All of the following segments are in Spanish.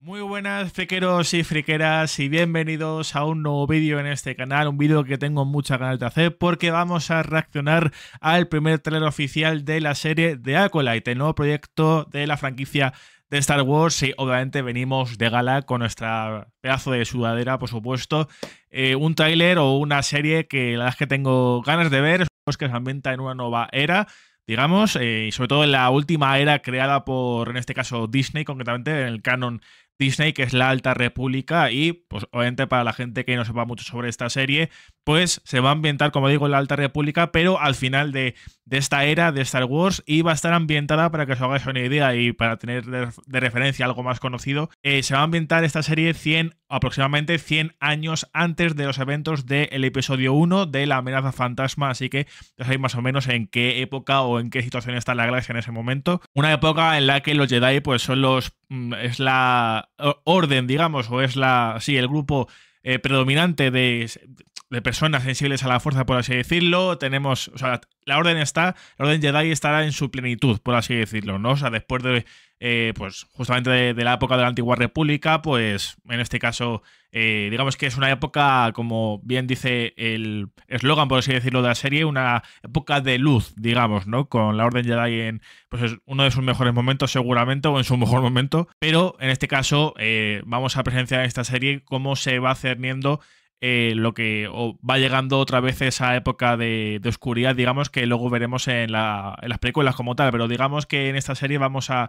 Muy buenas friqueros y friqueras y bienvenidos a un nuevo vídeo en este canal, un vídeo que tengo muchas ganas de hacer porque vamos a reaccionar al primer trailer oficial de la serie de Acolyte, el nuevo proyecto de la franquicia de Star Wars y obviamente venimos de gala con nuestra pedazo de sudadera, por supuesto, eh, un tráiler o una serie que la verdad es que tengo ganas de ver, es que se ambienta en una nueva era, digamos, eh, y sobre todo en la última era creada por, en este caso, Disney, concretamente en el canon Disney, que es la Alta República, y pues obviamente para la gente que no sepa mucho sobre esta serie, pues se va a ambientar, como digo, en la Alta República, pero al final de, esta era de Star Wars, y va a estar ambientada, para que os hagáis una idea y para tener de, referencia algo más conocido, eh, se va a ambientar esta serie 100, aproximadamente 100 años antes de los eventos del episodio 1 de La amenaza fantasma, así que ya sabéis más o menos en qué época o en qué situación está la galaxia en ese momento. Una época en la que los Jedi pues son los Mm, es la orden, digamos, o es la, sí, el grupo eh, predominante de, de, personas sensibles a la fuerza, por así decirlo. Tenemos, o sea, la orden está, la orden Jedi estará en su plenitud, por así decirlo, ¿no? O sea, después de, eh, pues justamente de, la época de la antigua república, pues en este caso, eh, digamos que es una época, como bien dice el eslogan, por así decirlo, de la serie, una época de luz, digamos, ¿no? Con la Orden Jedi en pues es uno de sus mejores momentos, seguramente, o en su mejor momento, pero en este caso eh, vamos a presenciar en esta serie cómo se va cerniendo eh, lo que va llegando otra vez esa época de, oscuridad, digamos, que luego veremos en, las películas como tal, pero digamos que en esta serie vamos a,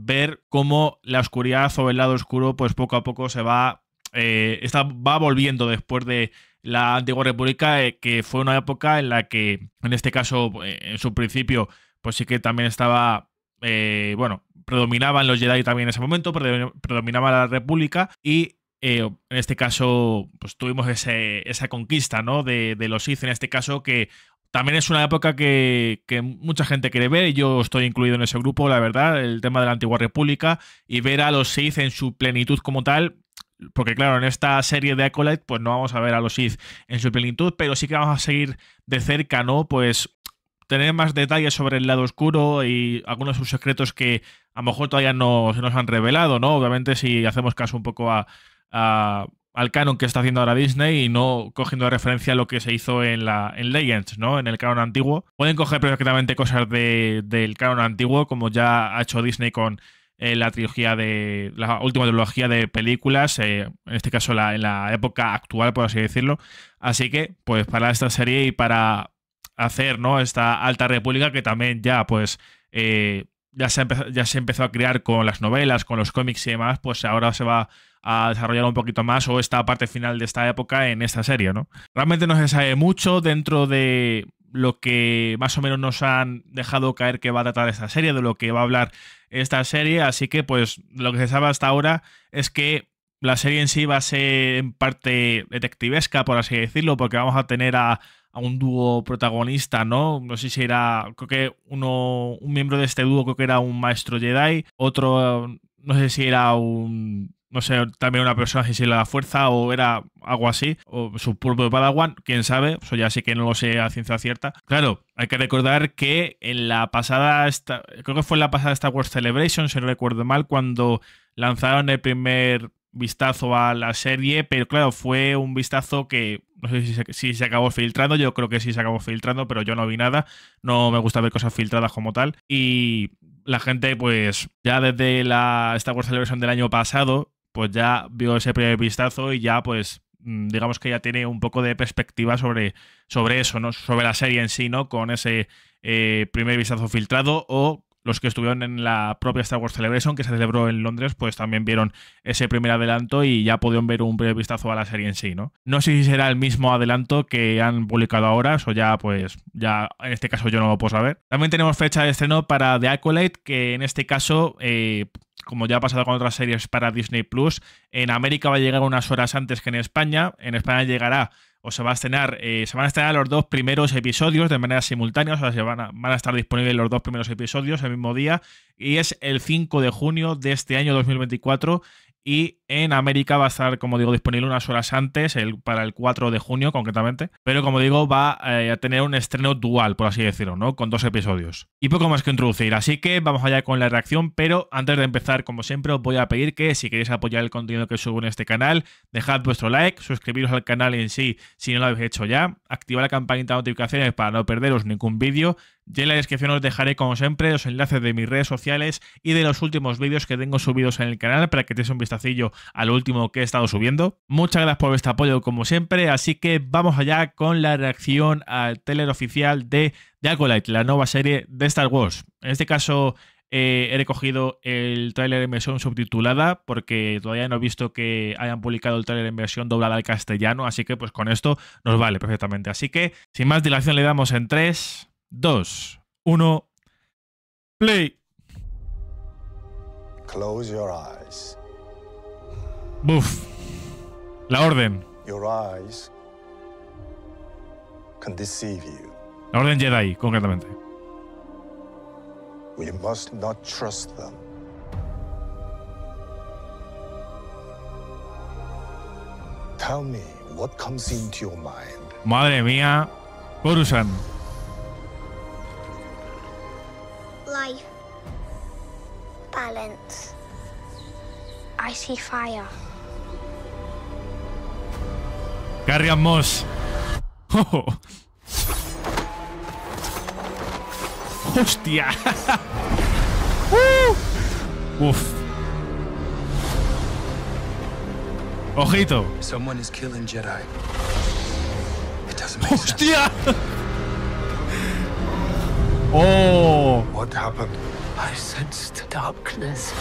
ver cómo la oscuridad o el lado oscuro, pues poco a poco se va, eh, va volviendo después de la antigua república, eh, que fue una época en la que, en este caso, en su principio, pues sí que también estaba, bueno, predominaban los Jedi también en ese momento, predominaba la república y eh, en este caso, pues tuvimos ese, esa conquista ¿no? de, los Sith, en este caso, que también es una época que, mucha gente quiere ver, y yo estoy incluido en ese grupo, la verdad, el tema de la antigua república, y ver a los Sith en su plenitud como tal, porque claro, en esta serie de Acolyte, pues no vamos a ver a los Sith en su plenitud, pero sí que vamos a seguir de cerca, ¿no? Pues tener más detalles sobre el lado oscuro y algunos de sus secretos que a lo mejor todavía no se nos han revelado, ¿no? Obviamente si hacemos caso un poco a, al canon que está haciendo ahora Disney y no cogiendo de referencia lo que se hizo en, la, en Legends, ¿no? En el canon antiguo. Pueden coger perfectamente cosas del canon antiguo, como ya ha hecho Disney con eh, la trilogía de. la última trilogía de películas, eh, en este caso la, en la época actual, por así decirlo. Así que, pues para esta serie y para hacer, ¿no? Esta Alta República que también ya, pues. Eh, ya se, empezó, a crear con las novelas, con los cómics y demás, pues ahora se va a desarrollar un poquito más o esta parte final de esta época en esta serie, ¿no? Realmente no se sabe mucho dentro de lo que más o menos nos han dejado caer que va a tratar esta serie, de lo que va a hablar esta serie, así que pues lo que se sabe hasta ahora es que la serie en sí va a ser en parte detectivesca, por así decirlo, porque vamos a tener a a un dúo protagonista, ¿no? No sé si era, creo que uno, un miembro de este dúo creo que era un maestro Jedi, otro, no sé si era un, no sé, también una persona que si la fuerza o era algo así, o su pulpo de Padawan, quién sabe, eso ya sí que no lo sé a ciencia cierta. Claro, hay que recordar que en la pasada, creo que fue en la pasada Star Wars Celebration, si no recuerdo mal, cuando lanzaron el primer vistazo a la serie, pero claro, fue un vistazo que no sé si se, acabó filtrando, yo creo que sí se acabó filtrando, pero yo no vi nada. No me gusta ver cosas filtradas como tal. Y la gente, pues, ya desde la Star Wars Celebration del año pasado, pues ya vio ese primer vistazo y ya, pues, mm, digamos que ya tiene un poco de perspectiva sobre, sobre eso, ¿no? Sobre la serie en sí, ¿no? Con ese eh, primer vistazo filtrado o los que estuvieron en la propia Star Wars Celebration que se celebró en Londres, pues también vieron ese primer adelanto y ya pudieron ver un breve vistazo a la serie en sí, ¿no? No sé si será el mismo adelanto que han publicado ahora, o ya pues ya en este caso yo no lo puedo saber. También tenemos fecha de estreno para The Acolyte, que en este caso eh, como ya ha pasado con otras series para Disney Plus, en América va a llegar unas horas antes que en España. En España llegará o se, va a estrenar, eh, se van a estrenar los dos primeros episodios de manera simultánea, o sea, se van, a, van a estar disponibles los dos primeros episodios el mismo día, y es el 5 de junio de este año 2024, y en América va a estar, como digo, disponible unas horas antes, para el 4 de junio concretamente. Pero como digo, va eh, a tener un estreno dual, por así decirlo, ¿no? Con dos episodios. Y poco más que introducir. Así que vamos allá con la reacción. Pero antes de empezar, como siempre, os voy a pedir que si queréis apoyar el contenido que subo en este canal, dejad vuestro like, suscribiros al canal en sí si no lo habéis hecho ya, activa la campanita de notificaciones para no perderos ningún vídeo. Y en la descripción os dejaré, como siempre, los enlaces de mis redes sociales y de los últimos vídeos que tengo subidos en el canal para que te un vistacillo al último que he estado subiendo. Muchas gracias por este apoyo como siempre, así que vamos allá con la reacción al trailer oficial de The la nueva serie de Star Wars. En este caso eh, he recogido el tráiler en versión subtitulada porque todavía no he visto que hayan publicado el tráiler en versión doblada al castellano, así que pues con esto nos vale perfectamente. Así que sin más dilación le damos en 3, 2, 1, play. Close your eyes. Buf. La orden. La orden Jedi, concretamente. We must not trust them. Tell me what comes into your mind. Madre mía, Corusan. Life. Balance. I see fire. Carrion Moss. Oh. ¡Hostia! Uh. Uf. Ojito. Someone ¡Hostia! oh. What happened? I sensed darkness.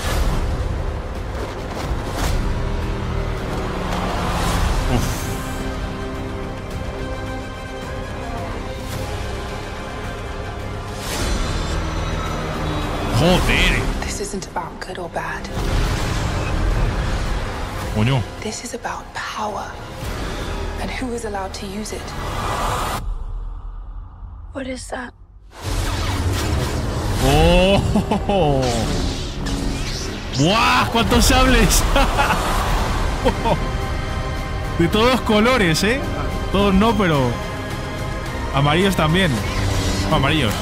Joder. This isn't about good or bad. Coño. This is about power. And who is allowed to use it. What is that? ¡Oh! ¡Wow! ¡Cuántos sables! De todos colores, ¿eh? Todos no, pero... Amarillos también. Amarillos.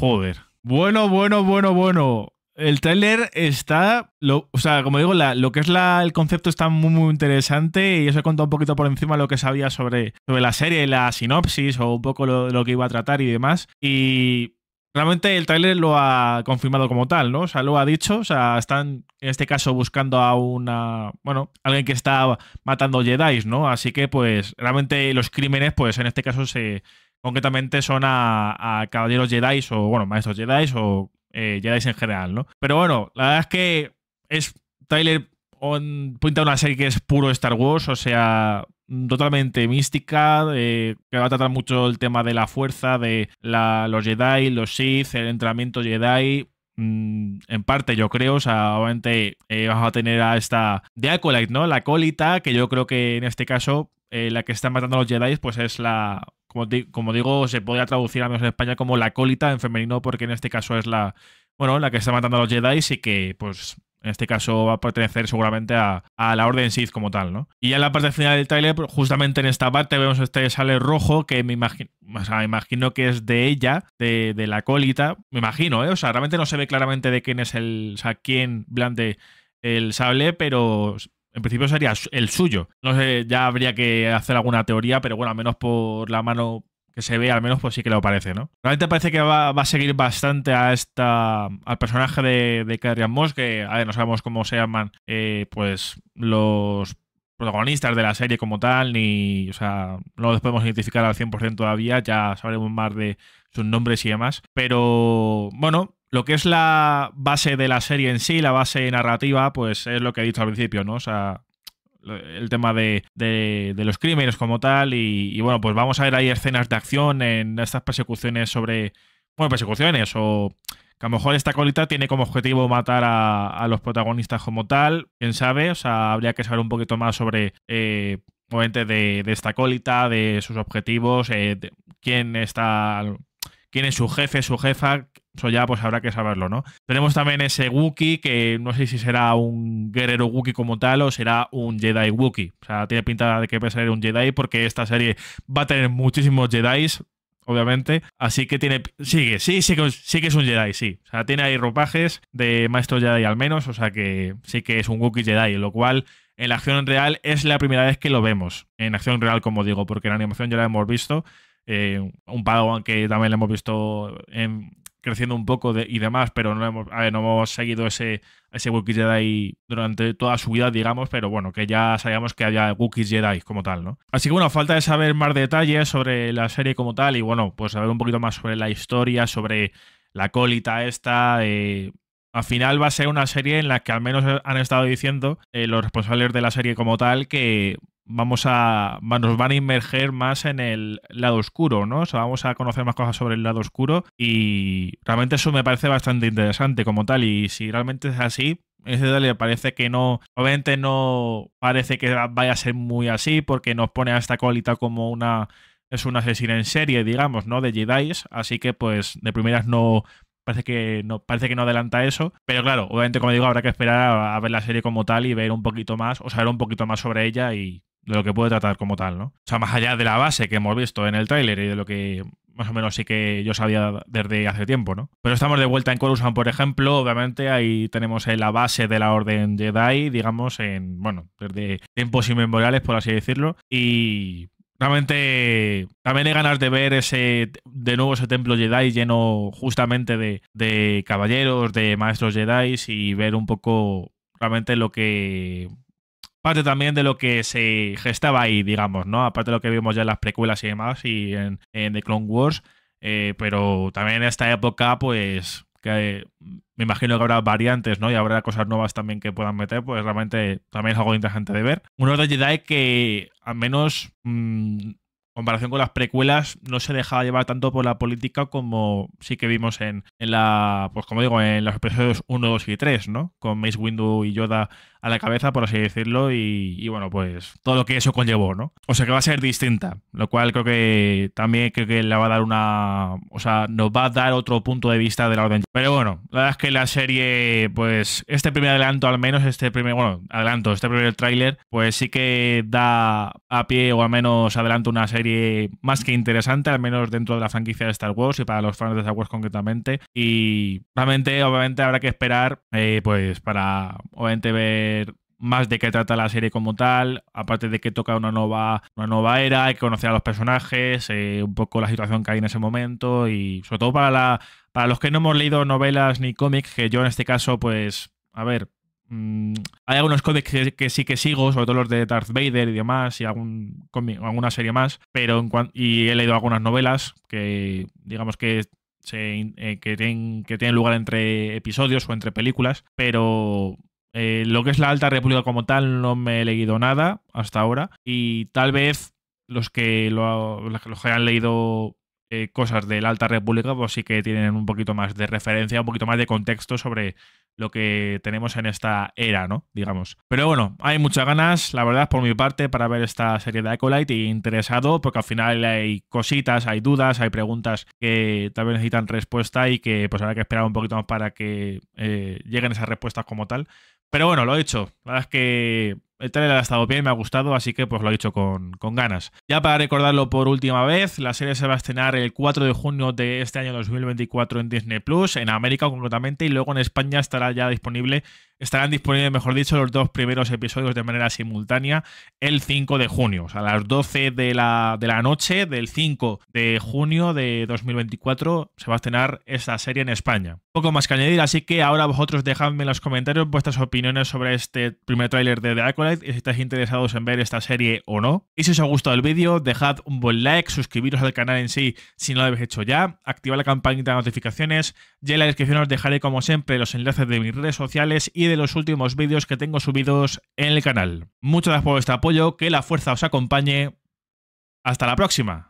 Joder. Bueno, bueno, bueno, bueno. El tráiler está, o sea, como digo, lo que es la, el concepto está muy, muy interesante y os he contado un poquito por encima lo que sabía sobre, la serie, la sinopsis o un poco lo, que iba a tratar y demás. Y realmente el tráiler lo ha confirmado como tal, ¿no? O sea, lo ha dicho, o sea, están en este caso buscando a una, bueno, alguien que está matando Jedi, ¿no? Así que pues realmente los crímenes, pues en este caso se concretamente son a, a caballeros Jedi o, bueno, maestros Jedi o eh, Jedi en general, ¿no? Pero bueno, la verdad es que es Tyler pinta una serie que es puro Star Wars, o sea, totalmente mística, eh, que va a tratar mucho el tema de la fuerza, de los Jedi, los Sith, el entrenamiento Jedi, mm, en parte, yo creo. O sea, obviamente eh, vamos a tener a esta de Acolyte, ¿no? La colita, que yo creo que en este caso eh, la que está matando a los Jedi, pues es la, como, digo, se podría traducir al menos en España como la cólita en femenino, porque en este caso es la, bueno, la que está matando a los Jedi y que, pues, en este caso va a pertenecer seguramente a, a, la Orden Sith como tal, ¿no? Y ya en la parte final del tráiler, justamente en esta parte vemos este sale rojo que me imagino, me imagino que es de ella, de, la colita, me imagino, ¿eh? O sea, realmente no se ve claramente de quién es el, o sea, quién blande el sable, pero en principio sería el suyo. No sé, ya habría que hacer alguna teoría, pero bueno, al menos por la mano que se ve, al menos pues sí que lo parece, ¿no? Realmente parece que va, a seguir bastante a esta al personaje de, de Moss, que a no sabemos cómo se llaman eh, pues los protagonistas de la serie como tal, ni, o sea, no los podemos identificar al 100% todavía, ya sabremos más de sus nombres y demás, pero bueno, lo que es la base de la serie en sí, la base narrativa, pues es lo que he dicho al principio, ¿no? O sea, el tema de, de, los crímenes como tal y, bueno, pues vamos a ver ahí escenas de acción en estas persecuciones sobre, bueno, persecuciones o que a lo mejor esta colita tiene como objetivo matar a, los protagonistas como tal, quién sabe, o sea, habría que saber un poquito más sobre... Eh, obviamente de, de, esta colita, de sus objetivos, eh, quién está quién su jefe, su jefa, eso ya pues habrá que saberlo, ¿no? Tenemos también ese Wookiee que no sé si será un guerrero Wookiee como tal o será un Jedi Wookiee. O sea, tiene pinta de que puede ser un Jedi porque esta serie va a tener muchísimos Jedis, obviamente. Así que tiene. Sigue, sí, sí, sí que es un Jedi, sí. O sea, tiene ahí ropajes de maestro Jedi al menos, o sea que sí que es un Wookiee Jedi, lo cual en la acción real es la primera vez que lo vemos. En acción real, como digo, porque en la animación ya lo hemos visto. Eh, un Padawan que también lo hemos visto creciendo un poco y demás, pero no hemos, no hemos seguido ese, ese Wookiee Jedi durante toda su vida, digamos, pero bueno, que ya sabíamos que había Wookiee Jedi como tal, ¿no? Así que bueno, falta de saber más detalles sobre la serie como tal y bueno, pues saber un poquito más sobre la historia, sobre la colita esta, eh, al final va a ser una serie en la que al menos han estado diciendo eh, los responsables de la serie como tal que vamos a, nos van a inmerger más en el lado oscuro, ¿no? O sea, vamos a conocer más cosas sobre el lado oscuro y realmente eso me parece bastante interesante como tal y si realmente es así, ese le parece que no, obviamente no parece que vaya a ser muy así porque nos pone a esta colita como una, es una asesina en serie, digamos, ¿no? De Jedi, así que pues de primeras no... Parece que, no, parece que no adelanta eso, pero claro, obviamente como digo, habrá que esperar a ver la serie como tal y ver un poquito más, o saber un poquito más sobre ella y de lo que puede tratar como tal, ¿no? O sea, más allá de la base que hemos visto en el tráiler y de lo que más o menos sí que yo sabía desde hace tiempo, ¿no? Pero estamos de vuelta en Coruscant, por ejemplo, obviamente ahí tenemos la base de la Orden Jedi, digamos, en, bueno, desde tiempos inmemoriales, por así decirlo, y realmente también hay ganas de ver ese de nuevo ese templo Jedi lleno justamente de, de caballeros, de maestros Jedi y ver un poco realmente lo que parte también de lo que se gestaba ahí, digamos, ¿no? Aparte de lo que vimos ya en las precuelas y demás y en, The Clone Wars, eh, pero también en esta época, pues, que me imagino que habrá variantes, ¿no? Y habrá cosas nuevas también que puedan meter, pues realmente también es algo interesante de ver. Uno de Jedi que al menos mm, comparación con las precuelas, no se dejaba llevar tanto por la política como sí que vimos en, en la, pues como digo, en los episodios 1, 2 y 3, ¿no? Con Mace Windu y Yoda a la cabeza, por así decirlo, y, y, bueno, pues todo lo que eso conllevó, ¿no? O sea que va a ser distinta, lo cual creo que también creo que le va a dar una, o sea, nos va a dar otro punto de vista de la orden. Pero bueno, la verdad es que la serie, pues este primer adelanto al menos, este primer, bueno, adelanto, este primer tráiler, pues sí que da a pie o al menos adelanto una serie serie más que interesante, al menos dentro de la franquicia de Star Wars y para los fans de Star Wars concretamente. Y realmente, obviamente, habrá que esperar, eh, pues, para, obviamente, ver más de qué trata la serie como tal, aparte de que toca una nueva, una nueva era, hay que conocer a los personajes, eh, un poco la situación que hay en ese momento y sobre todo para, para los que no hemos leído novelas ni cómics, que yo en este caso pues, a ver, Mm, hay algunos cómics que, sí que sigo, sobre todo los de Darth Vader y demás, y algún alguna serie más, pero en y he leído algunas novelas que digamos que eh, que, tienen, lugar entre episodios o entre películas, pero eh, lo que es la Alta República como tal no me he leído nada hasta ahora y tal vez los que, lo, los que han leído eh, cosas del la Alta República, pues sí que tienen un poquito más de referencia, un poquito más de contexto sobre lo que tenemos en esta era, ¿no? Digamos. Pero bueno, hay muchas ganas, la verdad, por mi parte, para ver esta serie de Ecolite y interesado, porque al final hay cositas, hay dudas, hay preguntas que tal vez necesitan respuesta y que pues habrá que esperar un poquito más para que eh, lleguen esas respuestas como tal. Pero bueno, lo he hecho. la verdad es que el trailer ha estado bien, me ha gustado, así que pues lo he dicho con, ganas. Ya para recordarlo por última vez, la serie se va a estrenar el 4 de junio de este año 2024 en Disney Plus, en América concretamente, y luego en España estará ya disponible, estarán disponibles, mejor dicho, los dos primeros episodios de manera simultánea el 5 de junio, o sea, a las 12 de la, noche del 5 de junio de 2024 se va a estrenar esta serie en España. Poco más que añadir, así que ahora vosotros dejadme en los comentarios vuestras opiniones sobre este primer tráiler de The Acolyte y si estáis interesados en ver esta serie o no. Y si os ha gustado el vídeo, dejad un buen like, suscribiros al canal en sí si no lo habéis hecho ya, activad la campanita de notificaciones ya en la descripción os dejaré como siempre los enlaces de mis redes sociales y de los últimos vídeos que tengo subidos en el canal. Muchas gracias por vuestro apoyo, que la fuerza os acompañe. Hasta la próxima.